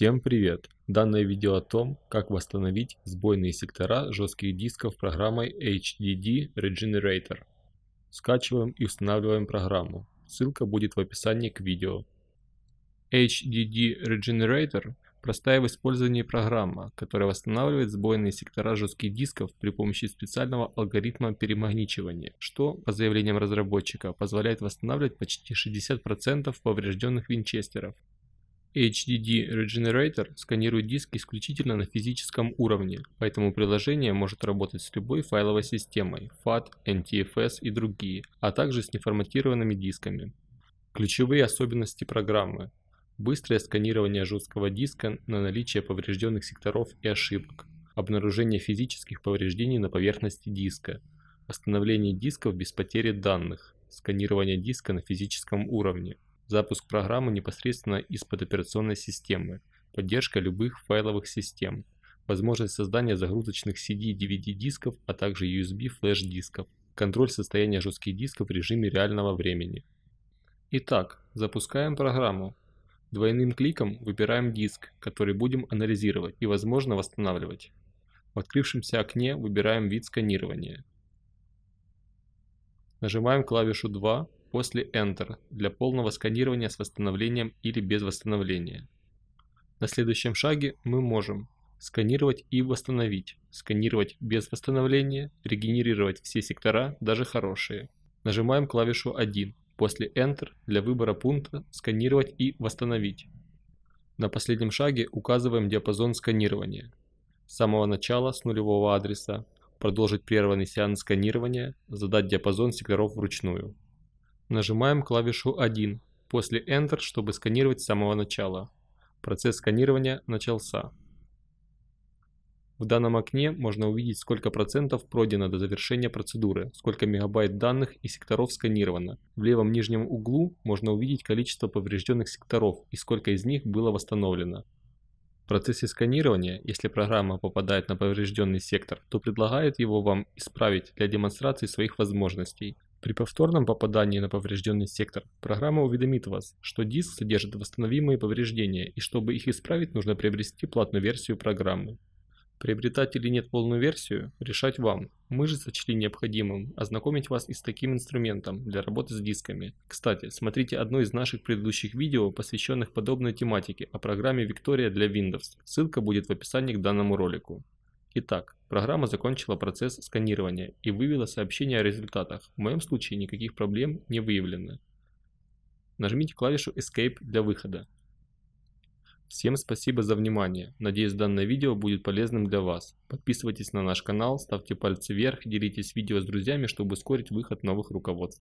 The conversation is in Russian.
Всем привет! Данное видео о том, как восстановить сбойные сектора жестких дисков программой HDD Regenerator. Скачиваем и устанавливаем программу. Ссылка будет в описании к видео. HDD Regenerator – простая в использовании программа, которая восстанавливает сбойные сектора жестких дисков при помощи специального алгоритма перемагничивания, что, по заявлениям разработчика, позволяет восстанавливать почти 60% поврежденных винчестеров HDD Regenerator сканирует диск исключительно на физическом уровне, поэтому приложение может работать с любой файловой системой FAT, NTFS и другие, а также с неформатированными дисками. Ключевые особенности программы. Быстрое сканирование жесткого диска на наличие поврежденных секторов и ошибок. Обнаружение физических повреждений на поверхности диска. Восстановление дисков без потери данных. Сканирование диска на физическом уровне запуск программы непосредственно из под операционной системы, поддержка любых файловых систем, возможность создания загрузочных CD и DVD дисков, а также USB флеш-дисков, контроль состояния жестких дисков в режиме реального времени. Итак, запускаем программу. Двойным кликом выбираем диск, который будем анализировать и возможно восстанавливать. В открывшемся окне выбираем вид сканирования. Нажимаем клавишу 2 после Enter для полного сканирования с восстановлением или без восстановления. На следующем шаге мы можем сканировать и восстановить, сканировать без восстановления, регенерировать все сектора, даже хорошие. Нажимаем клавишу 1, после Enter для выбора пункта «Сканировать и восстановить». На последнем шаге указываем диапазон сканирования. С самого начала, с нулевого адреса, продолжить прерванный сеанс сканирования, задать диапазон секторов вручную. Нажимаем клавишу 1 после Enter, чтобы сканировать с самого начала. Процесс сканирования начался. В данном окне можно увидеть, сколько процентов пройдено до завершения процедуры, сколько мегабайт данных и секторов сканировано. В левом нижнем углу можно увидеть количество поврежденных секторов и сколько из них было восстановлено. В процессе сканирования, если программа попадает на поврежденный сектор, то предлагает его вам исправить для демонстрации своих возможностей. При повторном попадании на поврежденный сектор программа уведомит вас, что диск содержит восстановимые повреждения и чтобы их исправить нужно приобрести платную версию программы. Приобретать или нет полную версию – решать вам. Мы же сочли необходимым ознакомить вас и с таким инструментом для работы с дисками. Кстати, смотрите одно из наших предыдущих видео, посвященных подобной тематике о программе Victoria для Windows. Ссылка будет в описании к данному ролику. Итак, программа закончила процесс сканирования и вывела сообщение о результатах. В моем случае никаких проблем не выявлено. Нажмите клавишу Escape для выхода. Всем спасибо за внимание. Надеюсь, данное видео будет полезным для вас. Подписывайтесь на наш канал, ставьте пальцы вверх, делитесь видео с друзьями, чтобы ускорить выход новых руководств.